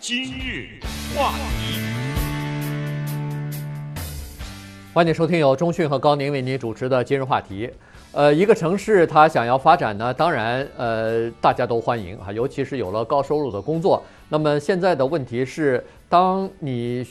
今日话题，欢迎收听由钟讯和高宁为您主持的今日话题。呃，一个城市它想要发展呢，当然呃大家都欢迎啊，尤其是有了高收入的工作。那么现在的问题是，当你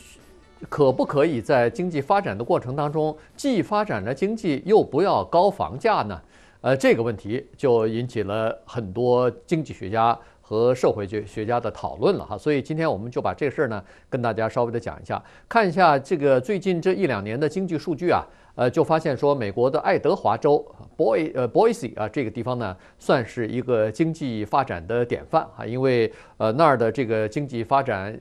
可不可以在经济发展的过程当中，既发展了经济，又不要高房价呢？呃，这个问题就引起了很多经济学家。和社会学学家的讨论了哈，所以今天我们就把这事儿呢跟大家稍微的讲一下，看一下这个最近这一两年的经济数据啊，呃，就发现说美国的爱德华州 Boy 呃 Boise 啊这个地方呢算是一个经济发展的典范啊，因为呃那儿的这个经济发展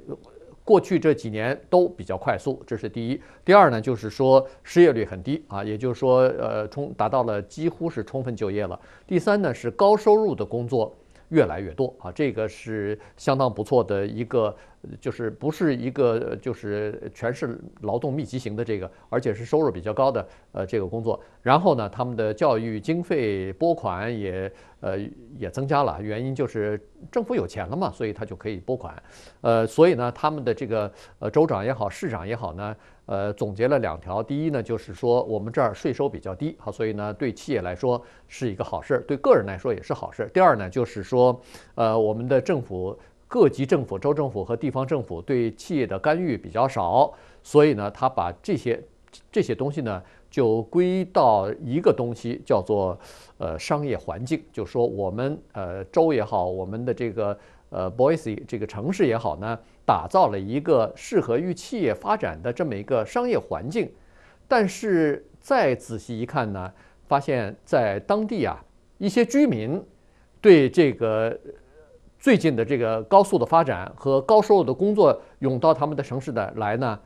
过去这几年都比较快速，这是第一。第二呢就是说失业率很低啊，也就是说呃充达到了几乎是充分就业了。第三呢是高收入的工作。越来越多啊，这个是相当不错的一个。就是不是一个就是全是劳动密集型的这个，而且是收入比较高的呃这个工作。然后呢，他们的教育经费拨款也呃也增加了，原因就是政府有钱了嘛，所以他就可以拨款。呃，所以呢，他们的这个呃州长也好，市长也好呢，呃，总结了两条：第一呢，就是说我们这儿税收比较低，好，所以呢，对企业来说是一个好事，对个人来说也是好事。第二呢，就是说呃我们的政府。各级政府、州政府和地方政府对企业的干预比较少，所以呢，他把这些这些东西呢，就归到一个东西，叫做呃商业环境。就说我们呃州也好，我们的这个呃 Boise 这个城市也好呢，打造了一个适合于企业发展的这么一个商业环境。但是再仔细一看呢，发现在当地啊，一些居民对这个。最近的这个高速的发展和高收入的工作涌到他们的城市的来呢，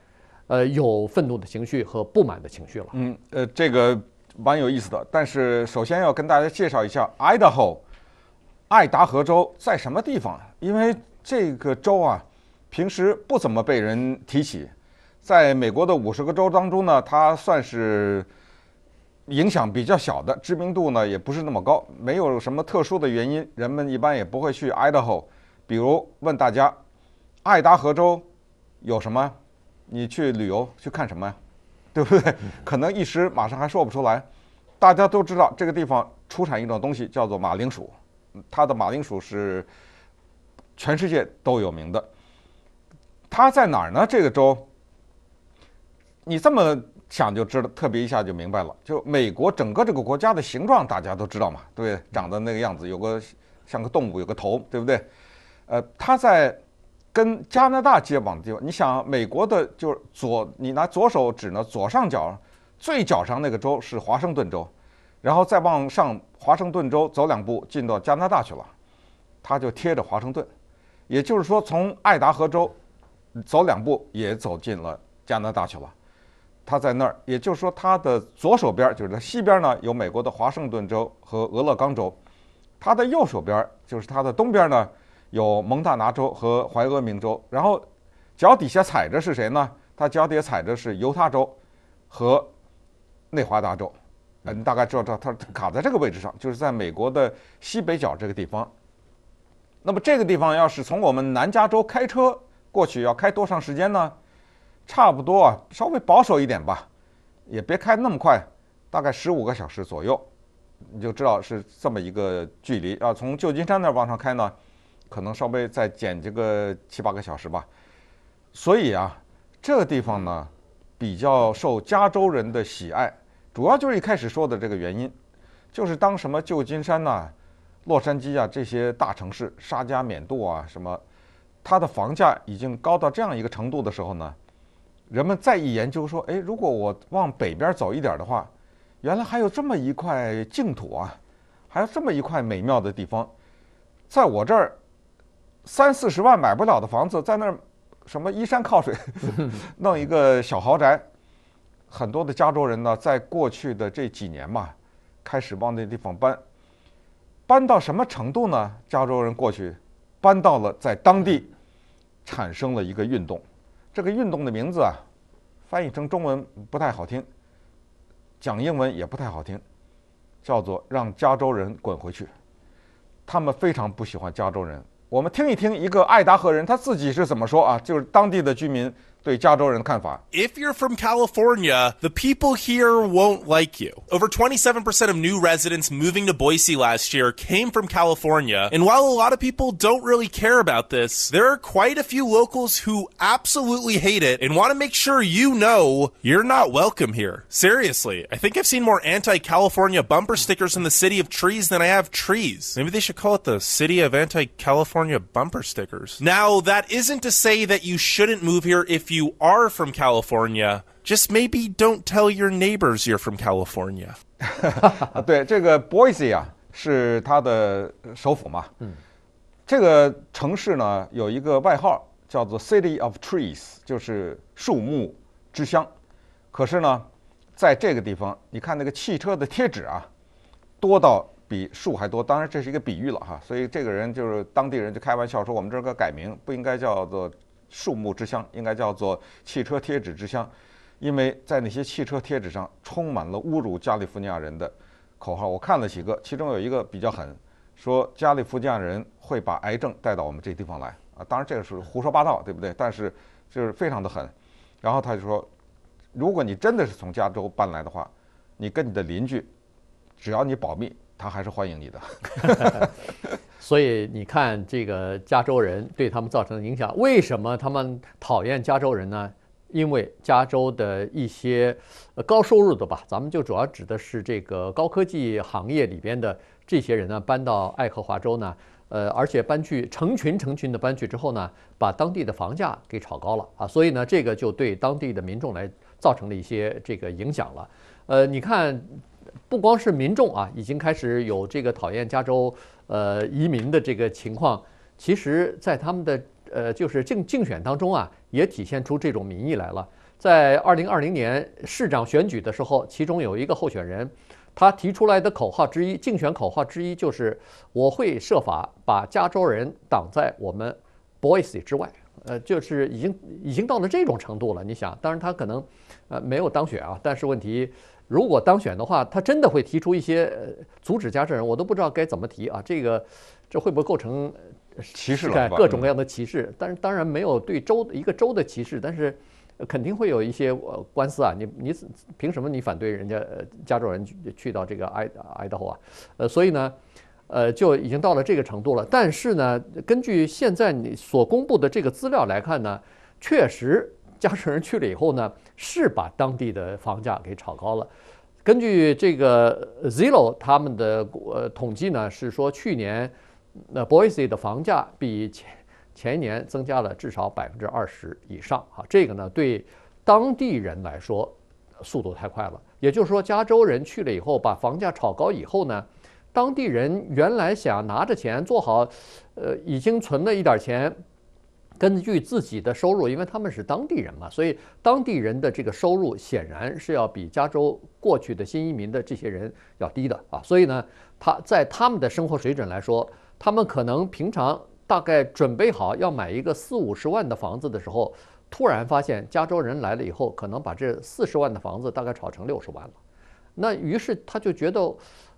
呃，有愤怒的情绪和不满的情绪了。嗯，呃，这个蛮有意思的。但是，首先要跟大家介绍一下 Idaho，爱达荷州在什么地方因为这个州啊，平时不怎么被人提起，在美国的五十个州当中呢，它算是。影响比较小的，知名度呢也不是那么高，没有什么特殊的原因，人们一般也不会去爱 h o 比如问大家，爱达荷州有什么？你去旅游去看什么呀？对不对？可能一时马上还说不出来。大家都知道这个地方出产一种东西，叫做马铃薯，它的马铃薯是全世界都有名的。它在哪儿呢？这个州，你这么。想就知道，特别一下就明白了。就美国整个这个国家的形状，大家都知道嘛，对长得那个样子，有个像个动物，有个头，对不对？呃，它在跟加拿大接壤的地方，你想美国的就是左，你拿左手指呢，左上角最角上那个州是华盛顿州，然后再往上，华盛顿州走两步进到加拿大去了，它就贴着华盛顿，也就是说从爱达荷州走两步也走进了加拿大去了。它在那儿，也就是说，它的左手边，就是在西边呢，有美国的华盛顿州和俄勒冈州；它的右手边，就是它的东边呢，有蒙大拿州和怀俄明州。然后脚底下踩着是谁呢？它脚底下踩着是犹他州和内华达州。嗯，大概知道它卡在这个位置上，就是在美国的西北角这个地方。那么这个地方要是从我们南加州开车过去，要开多长时间呢？差不多啊，稍微保守一点吧，也别开那么快，大概十五个小时左右，你就知道是这么一个距离。啊。从旧金山那儿往上开呢，可能稍微再减几个七八个小时吧。所以啊，这个地方呢比较受加州人的喜爱，主要就是一开始说的这个原因，就是当什么旧金山呐、洛杉矶啊这些大城市，沙加缅度啊什么，它的房价已经高到这样一个程度的时候呢。人们再一研究说，哎，如果我往北边走一点的话，原来还有这么一块净土啊，还有这么一块美妙的地方，在我这儿三四十万买不了的房子，在那儿什么依山靠水，弄一个小豪宅。很多的加州人呢，在过去的这几年嘛，开始往那地方搬，搬到什么程度呢？加州人过去搬到了在当地产生了一个运动。这个运动的名字啊，翻译成中文不太好听，讲英文也不太好听，叫做“让加州人滚回去”。他们非常不喜欢加州人。我们听一听一个爱达荷人他自己是怎么说啊，就是当地的居民。对加州人的看法。If you're from California, the people here won't like you. Over 27% of new residents moving to Boise last year came from California, and while a lot of people don't really care about this, there are quite a few locals who absolutely hate it and want to make sure you know you're not welcome here. Seriously, I think I've seen more anti-California bumper stickers in the city of trees than I have trees. Maybe they should call it the city of anti-California bumper stickers. Now, that isn't to say that you shouldn't move here if You are from California. Just maybe don't tell your neighbors you're from California. 对，这个 Boise 啊，是它的首府嘛。嗯，这个城市呢有一个外号叫做 City of Trees，就是树木之乡。可是呢，在这个地方，你看那个汽车的贴纸啊，多到比树还多。当然这是一个比喻了哈。所以这个人就是当地人就开玩笑说，我们这个改名不应该叫做。树木之乡应该叫做汽车贴纸之乡，因为在那些汽车贴纸上充满了侮辱加利福尼亚人的口号。我看了几个，其中有一个比较狠，说加利福尼亚人会把癌症带到我们这地方来啊！当然这个是胡说八道，对不对？但是就是非常的狠。然后他就说，如果你真的是从加州搬来的话，你跟你的邻居，只要你保密，他还是欢迎你的。所以你看，这个加州人对他们造成的影响，为什么他们讨厌加州人呢？因为加州的一些，高收入的吧，咱们就主要指的是这个高科技行业里边的这些人呢，搬到爱荷华州呢，呃，而且搬去成群成群的搬去之后呢，把当地的房价给炒高了啊，所以呢，这个就对当地的民众来造成了一些这个影响了，呃，你看。不光是民众啊，已经开始有这个讨厌加州呃移民的这个情况。其实，在他们的呃就是竞竞选当中啊，也体现出这种民意来了。在二零二零年市长选举的时候，其中有一个候选人，他提出来的口号之一，竞选口号之一就是“我会设法把加州人挡在我们 b i 伊斯之外”。呃，就是已经已经到了这种程度了。你想，当然他可能呃没有当选啊，但是问题。如果当选的话，他真的会提出一些呃阻止加州人，我都不知道该怎么提啊！这个，这会不会构成歧视？各种各样的歧视，但是当然没有对州一个州的歧视，但是肯定会有一些官司啊！你你凭什么你反对人家加州人去到这个爱爱豆啊？呃，所以呢，呃，就已经到了这个程度了。但是呢，根据现在你所公布的这个资料来看呢，确实。加州人去了以后呢，是把当地的房价给炒高了。根据这个 Zillow 他们的呃统计呢，是说去年那 Boise 的房价比前前年增加了至少百分之二十以上。啊。这个呢对当地人来说速度太快了。也就是说，加州人去了以后把房价炒高以后呢，当地人原来想拿着钱做好，呃，已经存了一点钱。根据自己的收入，因为他们是当地人嘛，所以当地人的这个收入显然是要比加州过去的新移民的这些人要低的啊。所以呢，他在他们的生活水准来说，他们可能平常大概准备好要买一个四五十万的房子的时候，突然发现加州人来了以后，可能把这四十万的房子大概炒成六十万了，那于是他就觉得。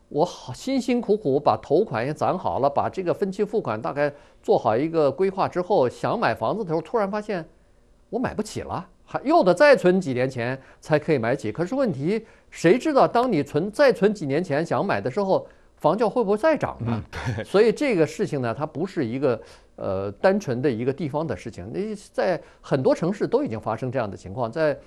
我好辛辛苦苦把头款也攒好了，把这个分期付款大概做好一个规划之后，想买房子的时候，突然发现我买不起了，还又得再存几年钱才可以买起。可是问题，谁知道当你存再存几年钱想买的时候，房价会不会再涨呢？所以这个事情呢，它不是一个呃单纯的一个地方的事情，那在很多城市都已经发生这样的情况，在。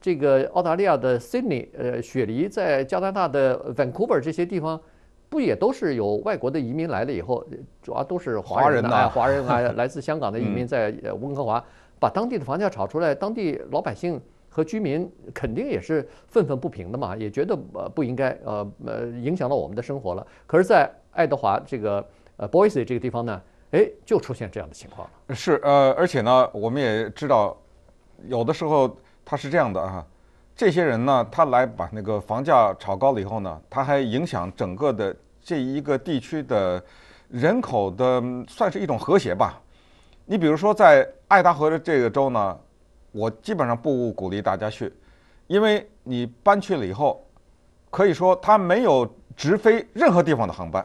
这个澳大利亚的 Sydney，呃，雪梨，在加拿大的 Vancouver 这些地方，不也都是有外国的移民来了以后，主要都是华人呐，华人啊，来自香港的移民在温哥华把当地的房价炒出来，当地老百姓和居民肯定也是愤愤不平的嘛，也觉得呃不应该，呃，呃，影响到我们的生活了。可是，在爱德华这个呃，Boise 这个地方呢，哎，就出现这样的情况了。是，呃，而且呢，我们也知道，有的时候。他是这样的啊，这些人呢，他来把那个房价炒高了以后呢，他还影响整个的这一个地区的，人口的算是一种和谐吧。你比如说在爱达荷的这个州呢，我基本上不鼓励大家去，因为你搬去了以后，可以说他没有直飞任何地方的航班，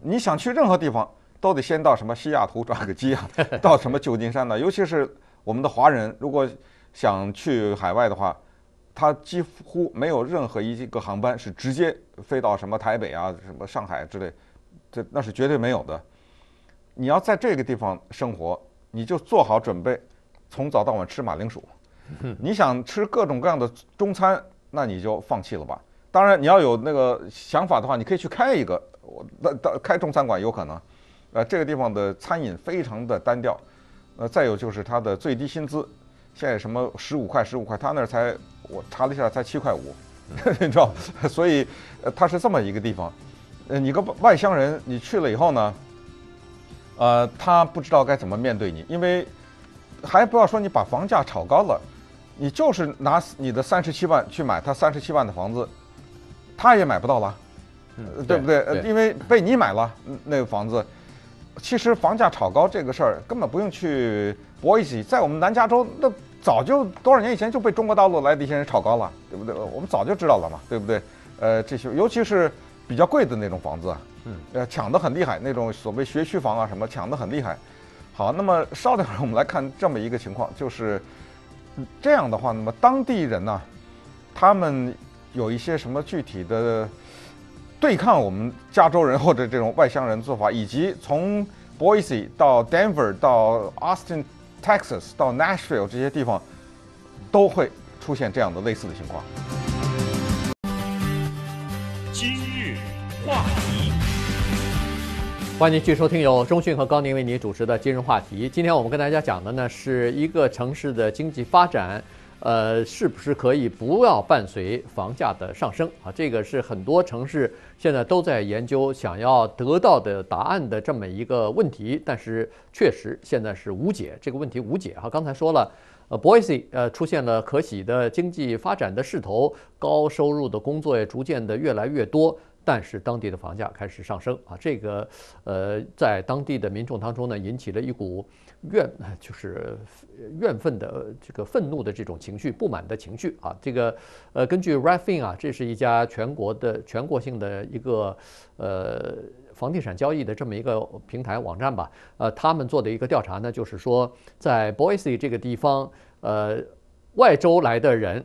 你想去任何地方都得先到什么西雅图转个机啊，到什么旧金山呢？尤其是我们的华人，如果。想去海外的话，它几乎没有任何一个航班是直接飞到什么台北啊、什么上海之类，这那是绝对没有的。你要在这个地方生活，你就做好准备，从早到晚吃马铃薯。你想吃各种各样的中餐，那你就放弃了吧。当然，你要有那个想法的话，你可以去开一个，我那开中餐馆有可能。呃，这个地方的餐饮非常的单调。呃，再有就是它的最低薪资。现在什么十五块十五块，他那儿才我查了一下才七块五，你知道 所以，他是这么一个地方，呃，你个外乡人，你去了以后呢，呃，他不知道该怎么面对你，因为还不要说你把房价炒高了，你就是拿你的三十七万去买他三十七万的房子，他也买不到了，对不对？因为被你买了那个房子。其实房价炒高这个事儿根本不用去博弈在我们南加州那早就多少年以前就被中国大陆来的一些人炒高了，对不对？我们早就知道了嘛，对不对？呃，这些尤其是比较贵的那种房子嗯，呃，抢得很厉害，那种所谓学区房啊什么抢得很厉害。好，那么稍等，我们来看这么一个情况，就是这样的话，那么当地人呢，他们有一些什么具体的？对抗我们加州人或者这种外乡人做法，以及从 Boise 到 Denver 到 Austin, Texas 到 Nashville 这些地方，都会出现这样的类似的情况。今日话题，欢迎继续收听由中讯和高宁为您主持的《今日话题》。今天我们跟大家讲的呢，是一个城市的经济发展。呃，是不是可以不要伴随房价的上升啊？这个是很多城市现在都在研究、想要得到的答案的这么一个问题。但是确实现在是无解，这个问题无解啊。刚才说了，呃，Boise 呃出现了可喜的经济发展的势头，高收入的工作也逐渐的越来越多，但是当地的房价开始上升啊。这个呃，在当地的民众当中呢，引起了一股。怨 就是怨愤的这个愤怒的这种情绪，不满的情绪啊。这个呃，根据 r e f i n 啊，这是一家全国的全国性的一个呃房地产交易的这么一个平台网站吧。呃，他们做的一个调查呢，就是说在 Boise 这个地方，呃，外州来的人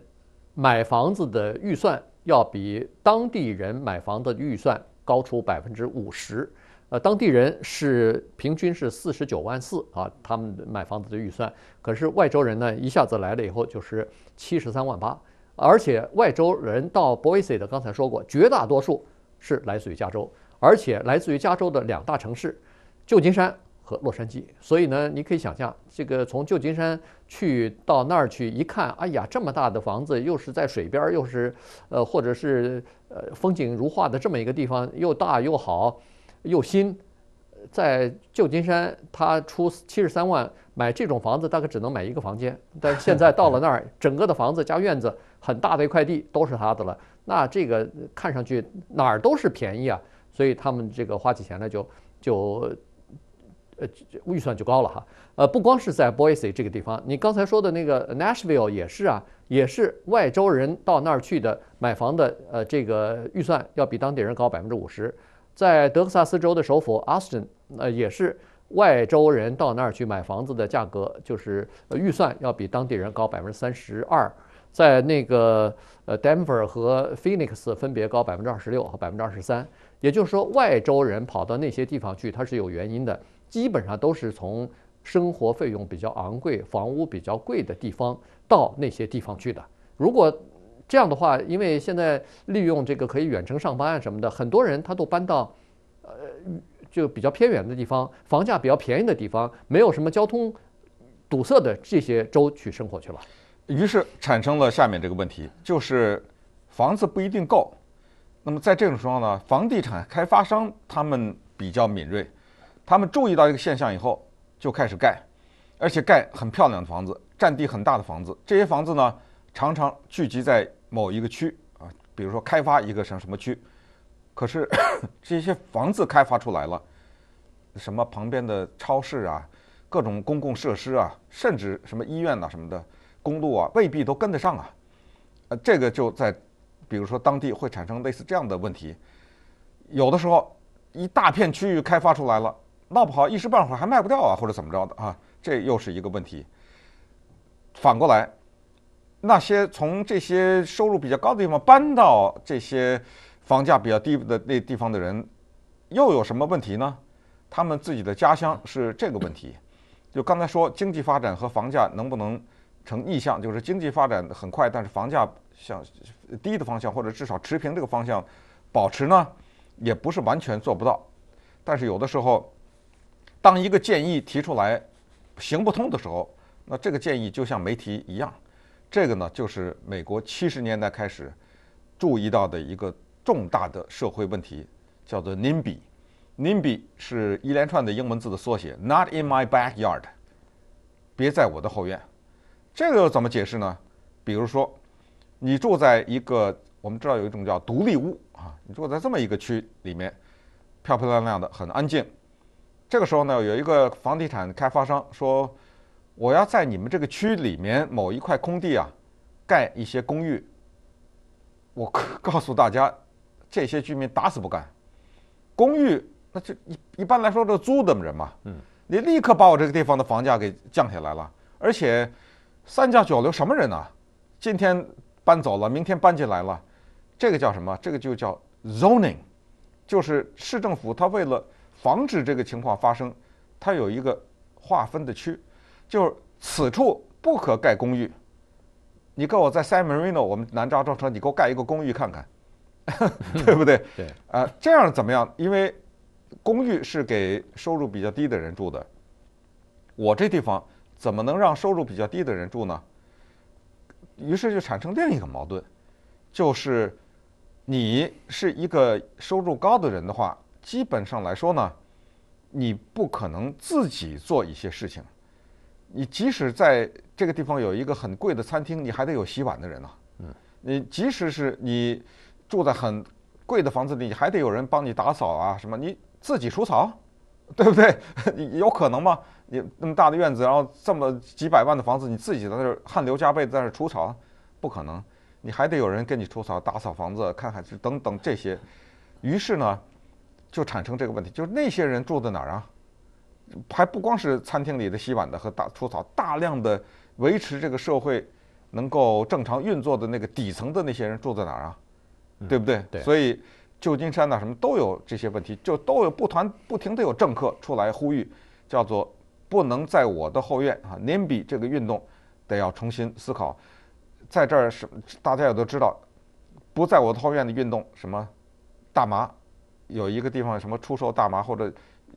买房子的预算，要比当地人买房的预算高出百分之五十。呃，当地人是平均是四十九万四啊，他们买房子的预算。可是外州人呢，一下子来了以后就是七十三万八，而且外州人到 Boise 的，刚才说过，绝大多数是来自于加州，而且来自于加州的两大城市，旧金山和洛杉矶。所以呢，你可以想象，这个从旧金山去到那儿去一看，哎呀，这么大的房子，又是在水边，又是，呃，或者是呃，风景如画的这么一个地方，又大又好。又新，在旧金山，他出七十三万买这种房子，大概只能买一个房间。但现在到了那儿，整个的房子加院子，很大的一块地都是他的了。那这个看上去哪儿都是便宜啊，所以他们这个花起钱来就就呃预算就高了哈。呃，不光是在 Boise 这个地方，你刚才说的那个 Nashville 也是啊，也是外州人到那儿去的买房的，呃，这个预算要比当地人高百分之五十。在德克萨斯州的首府 Austin，呃，也是外州人到那儿去买房子的价格，就是预算要比当地人高百分之三十二。在那个呃 Denver 和 Phoenix 分别高百分之二十六和百分之二十三。也就是说，外州人跑到那些地方去，它是有原因的，基本上都是从生活费用比较昂贵、房屋比较贵的地方到那些地方去的。如果这样的话，因为现在利用这个可以远程上班啊什么的，很多人他都搬到呃就比较偏远的地方，房价比较便宜的地方，没有什么交通堵塞的这些州去生活去了。于是产生了下面这个问题，就是房子不一定够。那么在这种时候呢，房地产开发商他们比较敏锐，他们注意到一个现象以后，就开始盖，而且盖很漂亮的房子，占地很大的房子。这些房子呢，常常聚集在。某一个区啊，比如说开发一个什么什么区，可是 这些房子开发出来了，什么旁边的超市啊、各种公共设施啊，甚至什么医院呐、什么的公路啊，未必都跟得上啊。呃，这个就在比如说当地会产生类似这样的问题。有的时候一大片区域开发出来了，闹不好一时半会儿还卖不掉啊，或者怎么着的啊，这又是一个问题。反过来。那些从这些收入比较高的地方搬到这些房价比较低的那地方的人，又有什么问题呢？他们自己的家乡是这个问题。就刚才说，经济发展和房价能不能成逆向？就是经济发展很快，但是房价向低的方向或者至少持平这个方向保持呢，也不是完全做不到。但是有的时候，当一个建议提出来行不通的时候，那这个建议就像没提一样。这个呢，就是美国七十年代开始注意到的一个重大的社会问题，叫做 NIMBY。NIMBY 是一连串的英文字的缩写，Not in my backyard，别在我的后院。这个怎么解释呢？比如说，你住在一个我们知道有一种叫独立屋啊，你住在这么一个区里面，漂漂亮亮的，很安静。这个时候呢，有一个房地产开发商说。我要在你们这个区里面某一块空地啊，盖一些公寓。我告诉大家，这些居民打死不干。公寓那就一一般来说都租的人嘛，嗯，你立刻把我这个地方的房价给降下来了。而且三教九流什么人呢？今天搬走了，明天搬进来了，这个叫什么？这个就叫 zoning，就是市政府他为了防止这个情况发生，他有一个划分的区。就是此处不可盖公寓。你给我在 San Marino 我们南加州城，你给我盖一个公寓看看，对不对？对。呃，这样怎么样？因为公寓是给收入比较低的人住的。我这地方怎么能让收入比较低的人住呢？于是就产生另一个矛盾，就是你是一个收入高的人的话，基本上来说呢，你不可能自己做一些事情。你即使在这个地方有一个很贵的餐厅，你还得有洗碗的人啊。嗯，你即使是你住在很贵的房子里，你还得有人帮你打扫啊，什么？你自己除草，对不对？有可能吗？你那么大的院子，然后这么几百万的房子，你自己在那儿汗流浃背在那儿除草，不可能。你还得有人给你除草、打扫房子、看孩子等等这些。于是呢，就产生这个问题：就是那些人住在哪儿啊？还不光是餐厅里的洗碗的和大除草，大量的维持这个社会能够正常运作的那个底层的那些人住在哪儿啊？对不对？所以旧金山哪什么都有这些问题，就都有不团不停的有政客出来呼吁，叫做不能在我的后院啊！NB 这个运动得要重新思考，在这儿是大家也都知道，不在我的后院的运动什么大麻，有一个地方什么出售大麻或者。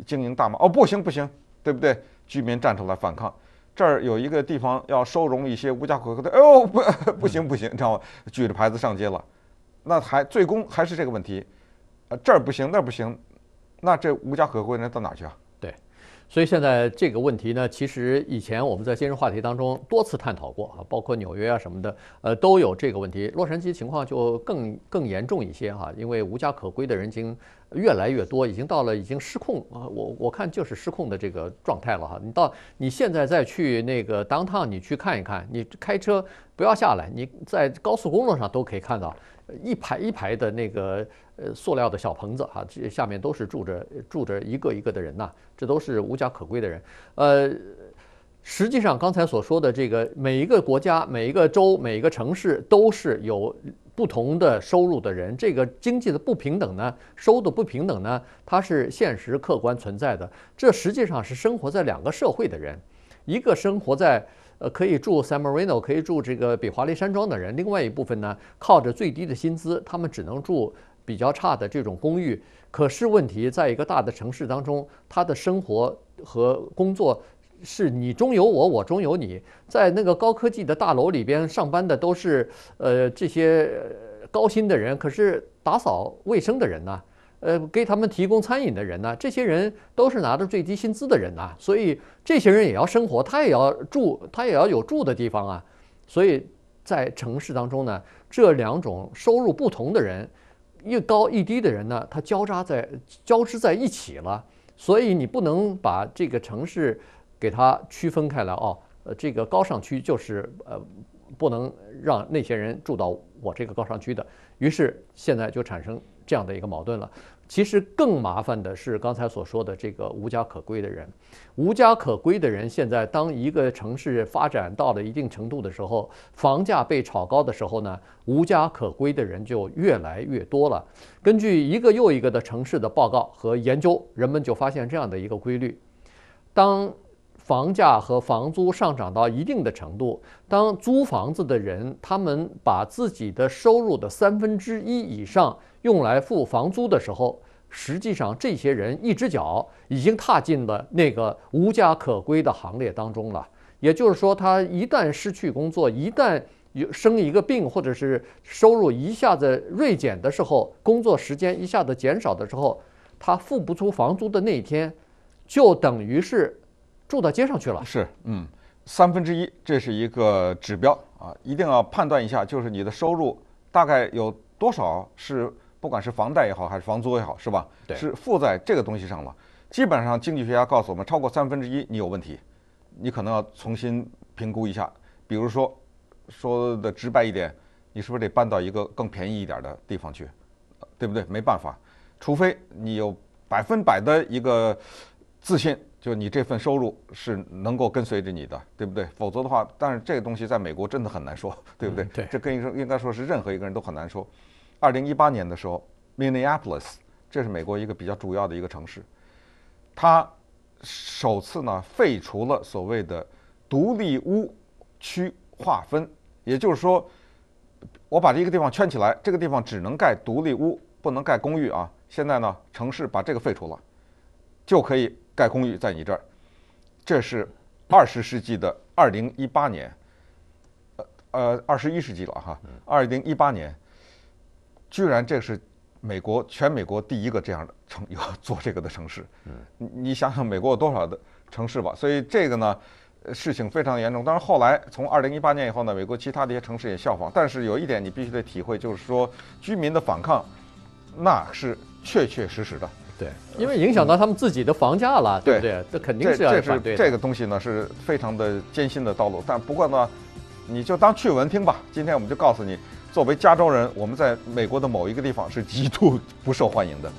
经营大麻。哦，不行不行，对不对？居民站出来反抗，这儿有一个地方要收容一些无家可归的。哎呦，不 不行不行，你知道吗？举着牌子上街了，那还最终还是这个问题，呃，这儿不行，那不行，那这无家可归的人到哪去啊？所以现在这个问题呢，其实以前我们在今日话题当中多次探讨过啊，包括纽约啊什么的，呃，都有这个问题。洛杉矶情况就更更严重一些哈，因为无家可归的人已经越来越多，已经到了已经失控啊！我我看就是失控的这个状态了哈。你到你现在再去那个 downtown，你去看一看，你开车不要下来，你在高速公路上都可以看到。一排一排的那个呃塑料的小棚子哈，这下面都是住着住着一个一个的人呐，这都是无家可归的人。呃，实际上刚才所说的这个，每一个国家、每一个州、每一个城市都是有不同的收入的人，这个经济的不平等呢，收的不平等呢，它是现实客观存在的。这实际上是生活在两个社会的人，一个生活在。呃，可以住 San Marino，可以住这个比华利山庄的人。另外一部分呢，靠着最低的薪资，他们只能住比较差的这种公寓。可是问题，在一个大的城市当中，他的生活和工作是你中有我，我中有你。在那个高科技的大楼里边上班的都是呃这些高薪的人，可是打扫卫生的人呢？呃，给他们提供餐饮的人呢，这些人都是拿着最低薪资的人呐，所以这些人也要生活，他也要住，他也要有住的地方啊。所以，在城市当中呢，这两种收入不同的人，一高一低的人呢，他交扎在交织在一起了。所以你不能把这个城市给它区分开来哦，呃，这个高尚区就是呃，不能让那些人住到我这个高尚区的。于是现在就产生这样的一个矛盾了。其实更麻烦的是刚才所说的这个无家可归的人。无家可归的人，现在当一个城市发展到了一定程度的时候，房价被炒高的时候呢，无家可归的人就越来越多了。根据一个又一个的城市的报告和研究，人们就发现这样的一个规律：当房价和房租上涨到一定的程度，当租房子的人他们把自己的收入的三分之一以上用来付房租的时候，实际上这些人一只脚已经踏进了那个无家可归的行列当中了。也就是说，他一旦失去工作，一旦有生一个病或者是收入一下子锐减的时候，工作时间一下子减少的时候，他付不出房租的那一天，就等于是。住到街上去了，是，嗯，三分之一，这是一个指标啊，一定要判断一下，就是你的收入大概有多少是，不管是房贷也好，还是房租也好，是吧？对，是负在这个东西上了。基本上经济学家告诉我们，超过三分之一你有问题，你可能要重新评估一下。比如说，说的直白一点，你是不是得搬到一个更便宜一点的地方去？对不对？没办法，除非你有百分百的一个自信。就你这份收入是能够跟随着你的，对不对？否则的话，但是这个东西在美国真的很难说，对不对？这跟应该说是任何一个人都很难说。二零一八年的时候，Minneapolis 这是美国一个比较主要的一个城市，它首次呢废除了所谓的独立屋区划分，也就是说，我把这一个地方圈起来，这个地方只能盖独立屋，不能盖公寓啊。现在呢，城市把这个废除了，就可以。盖公寓在你这儿，这是二十世纪的二零一八年，呃呃，二十一世纪了哈，二零一八年，居然这是美国全美国第一个这样的城 要做这个的城市，你想想美国有多少的城市吧，所以这个呢事情非常严重。但是后来从二零一八年以后呢，美国其他的一些城市也效仿，但是有一点你必须得体会，就是说居民的反抗那是确确实实的。对，因为影响到他们自己的房价了，对不对？这肯定是要反对。这个东西呢，是非常的艰辛的道路，但不过呢，你就当趣闻听吧。今天我们就告诉你，作为加州人，我们在美国的某一个地方是极度不受欢迎的。